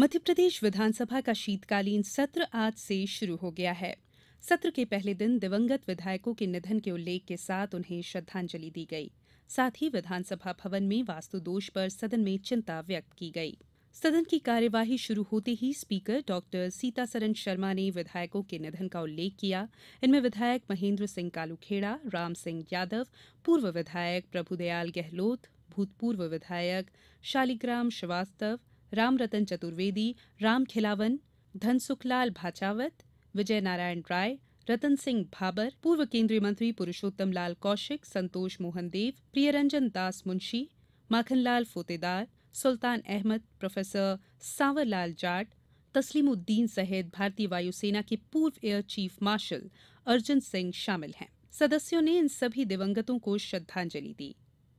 मध्य प्रदेश विधानसभा का शीतकालीन सत्र आज से शुरू हो गया है सत्र के पहले दिन दिवंगत विधायकों के निधन के उल्लेख के साथ उन्हें श्रद्धांजलि दी गई साथ ही विधानसभा भवन में वास्तु दोष पर सदन में चिंता व्यक्त की गई सदन की कार्यवाही शुरू होते ही स्पीकर डॉ सीतासरण शर्मा ने विधायकों के निधन का उल्लेख किया इनमें विधायक महेंद्र सिंह कालूखेड़ा राम सिंह यादव पूर्व विधायक प्रभुदयाल गहलोत भूतपूर्व विधायक शालिग्राम श्रीवास्तव रामरतन चतुर्वेदी राम खिलावन धनसुखलाल भाचावत विजय नारायण राय रतन सिंह भाबर पूर्व केंद्रीय मंत्री पुरुषोत्तम लाल कौशिक संतोष मोहन देव प्रियरंजन दास मुंशी माखनलाल फोतेदार सुल्तान अहमद प्रोफेसर सांवरलाल जाट तस्लीमुद्दीन सहित भारतीय वायुसेना के पूर्व air chief marshal Arjun Singh शामिल हैं सदस्यों ने इन सभी दिवंगतों को श्रद्धांजलि दी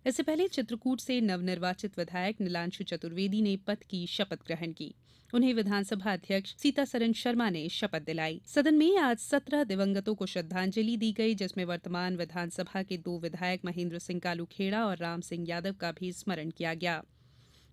इससे पहले चित्रकूट से नवनिर्वाचित विधायक नीलांशु चतुर्वेदी ने पद की शपथ ग्रहण की उन्हें विधानसभा अध्यक्ष सीतासरन शर्मा ने शपथ दिलाई सदन में आज सत्रह दिवंगतों को श्रद्धांजलि दी गई जिसमें वर्तमान विधानसभा के दो विधायक महेंद्र सिंह कालूखेड़ा और राम सिंह यादव का भी स्मरण किया गया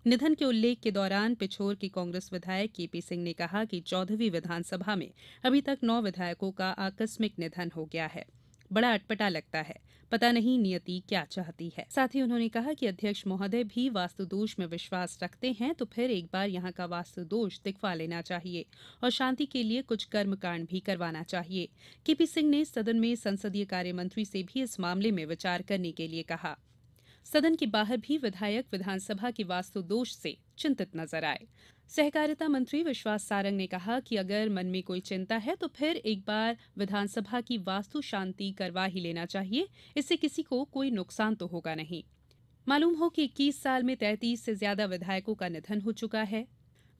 निधन के उल्लेख के दौरान पिछोर के कांग्रेस विधायक केपी सिंह ने कहा कि चौदहवीं विधानसभा में अभी तक नौ विधायकों का आकस्मिक निधन हो गया है बड़ा अटपटा लगता है पता नहीं नियति क्या चाहती है साथ ही उन्होंने कहा कि अध्यक्ष महोदय भी वास्तु दोष में विश्वास रखते हैं तो फिर एक बार यहाँ का वास्तु दोष दिखवा लेना चाहिए और शांति के लिए कुछ कर्म कांड भी करवाना चाहिए केपी सिंह ने सदन में संसदीय कार्य मंत्री से भी इस मामले में विचार करने के लिए कहा सदन के बाहर भी विधायक विधानसभा के वास्तु दोष से चिंतित नजर आए सहकारिता मंत्री विश्वास सारंग ने कहा कि अगर मन में कोई चिंता है तो फिर एक बार विधानसभा की वास्तु शांति करवा ही लेना चाहिए इससे किसी को कोई नुकसान तो होगा नहीं मालूम हो कि 21 साल में 33 से ज्यादा विधायकों का निधन हो चुका है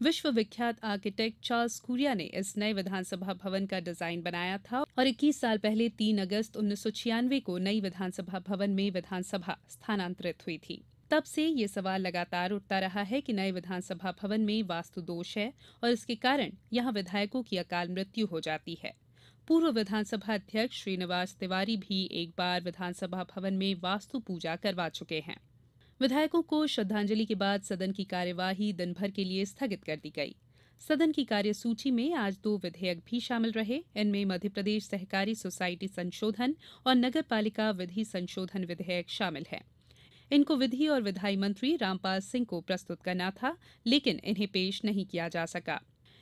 विश्वविख्यात आर्किटेक्ट चार्ल्स कुरिया ने इस नए विधानसभा भवन का डिजाइन बनाया था और 21 साल पहले 3 अगस्त उन्नीस को नई विधानसभा भवन में विधानसभा स्थानांतरित हुई थी तब से ये सवाल लगातार उठता रहा है कि नए विधानसभा भवन में वास्तु दोष है और इसके कारण यहां विधायकों की अकाल मृत्यु हो जाती है पूर्व विधानसभा अध्यक्ष श्रीनिवास तिवारी भी एक बार विधानसभा भवन में वास्तु पूजा करवा चुके हैं विधायकों को श्रद्धांजलि के बाद सदन की कार्यवाही दिनभर के लिए स्थगित कर दी गई सदन की कार्यसूची में आज दो विधेयक भी शामिल रहे इनमें मध्यप्रदेश सहकारी सोसायटी संशोधन और नगर पालिका विधि संशोधन विधेयक शामिल है इनको विधि और विधायी मंत्री रामपाल सिंह को प्रस्तुत करना था लेकिन इन्हें पेश नहीं किया जा सका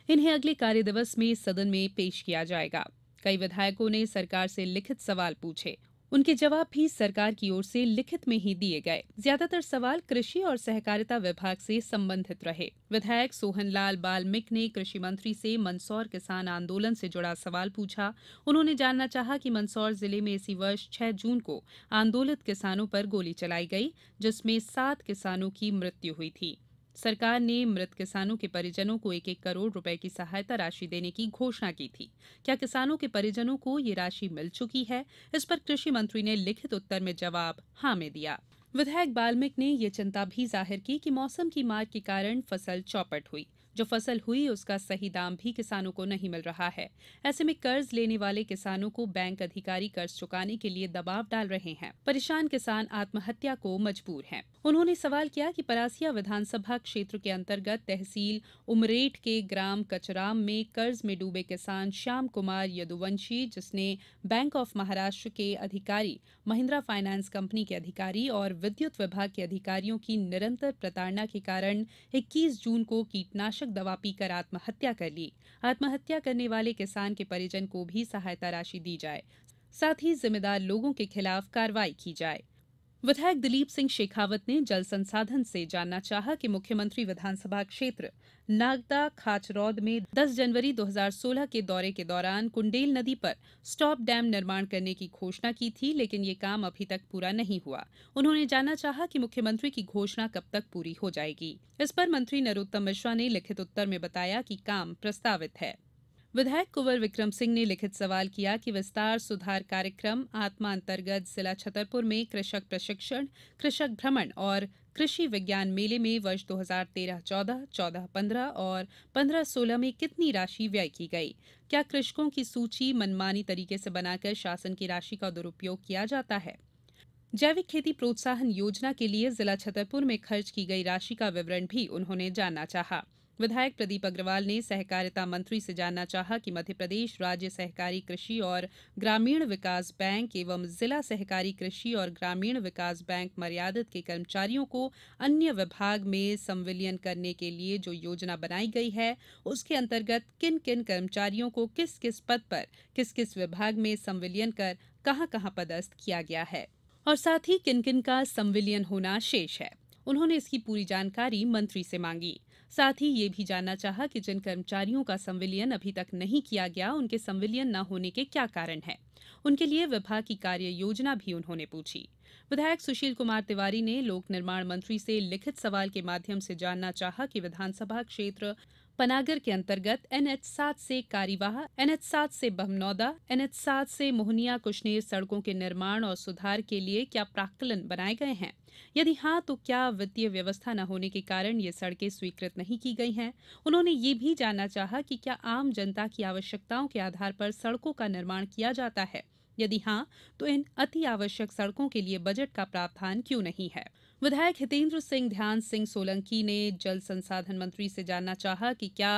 इन्हें अगले कार्य दिवस में सदन में पेश किया जाएगा कई विधायकों ने सरकार से लिखित सवाल पूछे उनके जवाब भी सरकार की ओर से लिखित में ही दिए गए ज्यादातर सवाल कृषि और सहकारिता विभाग से संबंधित रहे विधायक सोहनलाल बाल्मिक ने कृषि मंत्री से मंदसौर किसान आंदोलन से जुड़ा सवाल पूछा उन्होंने जानना चाहा कि मंदसौर जिले में इसी वर्ष छह जून को आंदोलित किसानों पर गोली चलाई गई जिसमें सात किसानों की मृत्यु हुई थी सरकार ने मृत किसानों के परिजनों को एक एक करोड़ रुपए की सहायता राशि देने की घोषणा की थी क्या किसानों के परिजनों को ये राशि मिल चुकी है इस पर कृषि मंत्री ने लिखित उत्तर में जवाब हाँ में दिया विधायक बाल्मिक ने ये चिंता भी जाहिर की कि मौसम की मार के कारण फसल चौपट हुई जो फसल हुई उसका सही दाम भी किसानों को नहीं मिल रहा है ऐसे में कर्ज लेने वाले किसानों को बैंक अधिकारी कर्ज चुकाने के लिए दबाव डाल रहे हैं परेशान किसान आत्महत्या को मजबूर हैं उन्होंने सवाल किया कि परासिया विधानसभा क्षेत्र के अंतर्गत तहसील उमरेट के ग्राम कचराम में कर्ज में डूबे किसान श्याम कुमार यदुवंशी जिसने बैंक ऑफ महाराष्ट्र के अधिकारी महिंद्रा फाइनेंस कंपनी के अधिकारी और विद्युत विभाग के अधिकारियों की निरंतर प्रताड़ना के कारण 21 जून को कीटनाशक विषाक्तनाशक दवा पीकर आत्महत्या कर ली आत्महत्या करने वाले किसान के परिजन को भी सहायता राशि दी जाए साथ ही जिम्मेदार लोगों के खिलाफ कार्रवाई की जाये विधायक दिलीप सिंह शेखावत ने जल संसाधन से जानना चाहा कि मुख्यमंत्री विधानसभा क्षेत्र नागदा खाचरौद में 10 जनवरी 2016 के दौरे के दौरान कुंडेल नदी पर स्टॉप डैम निर्माण करने की घोषणा की थी लेकिन ये काम अभी तक पूरा नहीं हुआ उन्होंने जानना चाहा कि मुख्यमंत्री की घोषणा कब तक पूरी हो जाएगी इस पर मंत्री नरोत्तम मिश्रा ने लिखित उत्तर में बताया कि काम प्रस्तावित है विधायक कुंवर विक्रम सिंह ने लिखित सवाल किया कि विस्तार सुधार कार्यक्रम आत्मा अंतर्गत जिला छतरपुर में कृषक प्रशिक्षण कृषक भ्रमण और कृषि विज्ञान मेले में वर्ष 2013-14, 14-15 और 15-16 में कितनी राशि व्यय की गई क्या कृषकों की सूची मनमानी तरीके से बनाकर शासन की राशि का दुरुपयोग किया जाता है जैविक खेती प्रोत्साहन योजना के लिए जिला छतरपुर में खर्च की गई राशि का विवरण भी उन्होंने जानना चाहा विधायक प्रदीप अग्रवाल ने सहकारिता मंत्री से जानना चाहा कि मध्यप्रदेश राज्य सहकारी कृषि और ग्रामीण विकास बैंक एवं जिला सहकारी कृषि और ग्रामीण विकास बैंक मर्यादित के कर्मचारियों को अन्य विभाग में संविलियन करने के लिए जो योजना बनाई गई है उसके अंतर्गत किन किन कर्मचारियों को किस किस पद पर किस किस विभाग में संविलियन कर कहाँ कहाँ पदस्थ किया गया है और साथ ही किन किन का संविलियन होना शेष है उन्होंने इसकी पूरी जानकारी मंत्री से मांगी साथ ही ये भी जानना चाहा कि जिन कर्मचारियों का संविलियन अभी तक नहीं किया गया उनके संविलियन न होने के क्या कारण है उनके लिए विभाग की कार्य योजना भी उन्होंने पूछी विधायक सुशील कुमार तिवारी ने लोक निर्माण मंत्री से लिखित सवाल के माध्यम से जानना चाहा कि विधानसभा क्षेत्र पनागर के अंतर्गत एनएच सात से कारीवाह एनएच सात से एन एनएच सात से मोहनिया कुशनेर सड़कों के निर्माण और सुधार के लिए क्या प्राकलन बनाए गए हैं यदि हाँ तो क्या वित्तीय व्यवस्था न होने के कारण ये सड़कें स्वीकृत नहीं की गई हैं उन्होंने ये भी जानना चाहा कि क्या आम जनता की आवश्यकताओं के आधार पर सड़कों का निर्माण किया जाता है यदि हाँ तो इन अति आवश्यक सड़कों के लिए बजट का प्रावधान क्यों नहीं है विधायक हितेन्द्र सिंह ध्यान सिंह सोलंकी ने जल संसाधन मंत्री से जानना चाहा कि क्या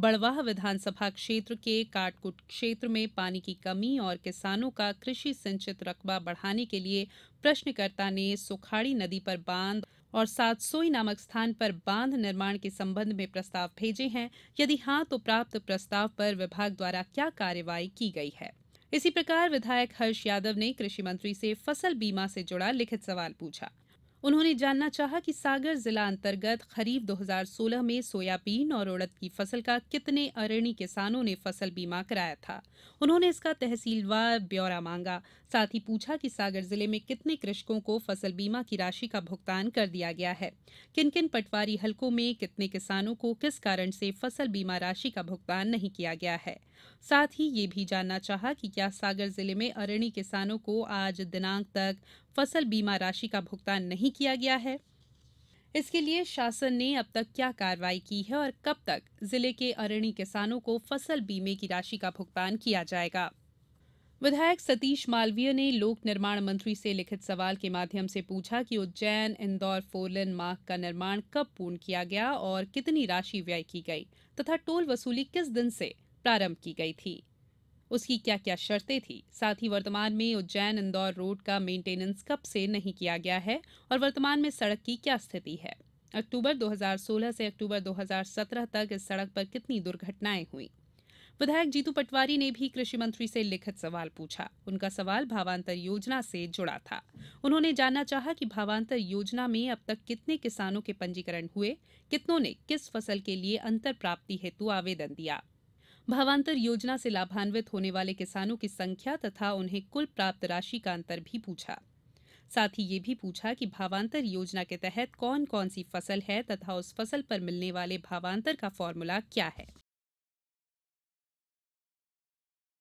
बड़वाह विधानसभा क्षेत्र के काटकुट क्षेत्र में पानी की कमी और किसानों का कृषि सिंचित रकबा बढ़ाने के लिए प्रश्नकर्ता ने सुखाड़ी नदी पर बांध और सातसोई नामक स्थान पर बांध निर्माण के संबंध में प्रस्ताव भेजे हैं यदि हाँ तो प्राप्त प्रस्ताव पर विभाग द्वारा क्या कार्यवाही की गई है इसी प्रकार विधायक हर्ष यादव ने कृषि मंत्री से फसल बीमा से जुड़ा लिखित सवाल पूछा उन्होंने जानना चाहा कि सागर जिला अंतर्गत खरीफ 2016 में सोयाबीन और उड़द की फसल का कितने अरणी किसानों ने फसल बीमा कराया था उन्होंने इसका तहसीलवार ब्यौरा मांगा साथ ही पूछा कि सागर जिले में कितने कृषकों को फसल बीमा की राशि का भुगतान कर दिया गया है किन किन पटवारी हल्कों में कितने किसानों को किस कारण से फसल बीमा राशि का भुगतान नहीं किया गया है साथ ही ये भी जानना चाहा कि क्या सागर जिले में अरणी किसानों को आज दिनांक तक फसल बीमा राशि का भुगतान नहीं किया गया है इसके लिए शासन ने अब तक क्या कार्रवाई की है और कब तक जिले के अरणी किसानों को फसल बीमे की राशि का भुगतान किया जाएगा विधायक सतीश मालवीय ने लोक निर्माण मंत्री से लिखित सवाल के माध्यम से पूछा कि उज्जैन इंदौर फोरलेन मार्ग का निर्माण कब पूर्ण किया गया और कितनी राशि व्यय की गई तथा टोल वसूली किस दिन से प्रारंभ की गई थी उसकी क्या क्या शर्तें थी साथ ही वर्तमान में उज्जैन इंदौर रोड का मेंटेनेंस कब से नहीं किया गया है और वर्तमान में सड़क की क्या स्थिति है अक्टूबर 2016 से अक्टूबर 2017 तक इस सड़क पर कितनी दुर्घटनाएं हुई विधायक जीतू पटवारी ने भी कृषि मंत्री से लिखित सवाल पूछा उनका सवाल भावांतर योजना से जुड़ा था उन्होंने जानना चाहा कि भावांतर योजना में अब तक कितने किसानों के पंजीकरण हुए कितनों ने किस फसल के लिए अंतर प्राप्ति हेतु आवेदन दिया भावांतर योजना से लाभान्वित होने वाले किसानों की संख्या तथा उन्हें कुल प्राप्त राशि का अंतर भी पूछा साथ ही ये भी पूछा कि भावांतर योजना के तहत कौन कौन सी फसल है तथा उस फसल पर मिलने वाले भावांतर का फॉर्मूला क्या है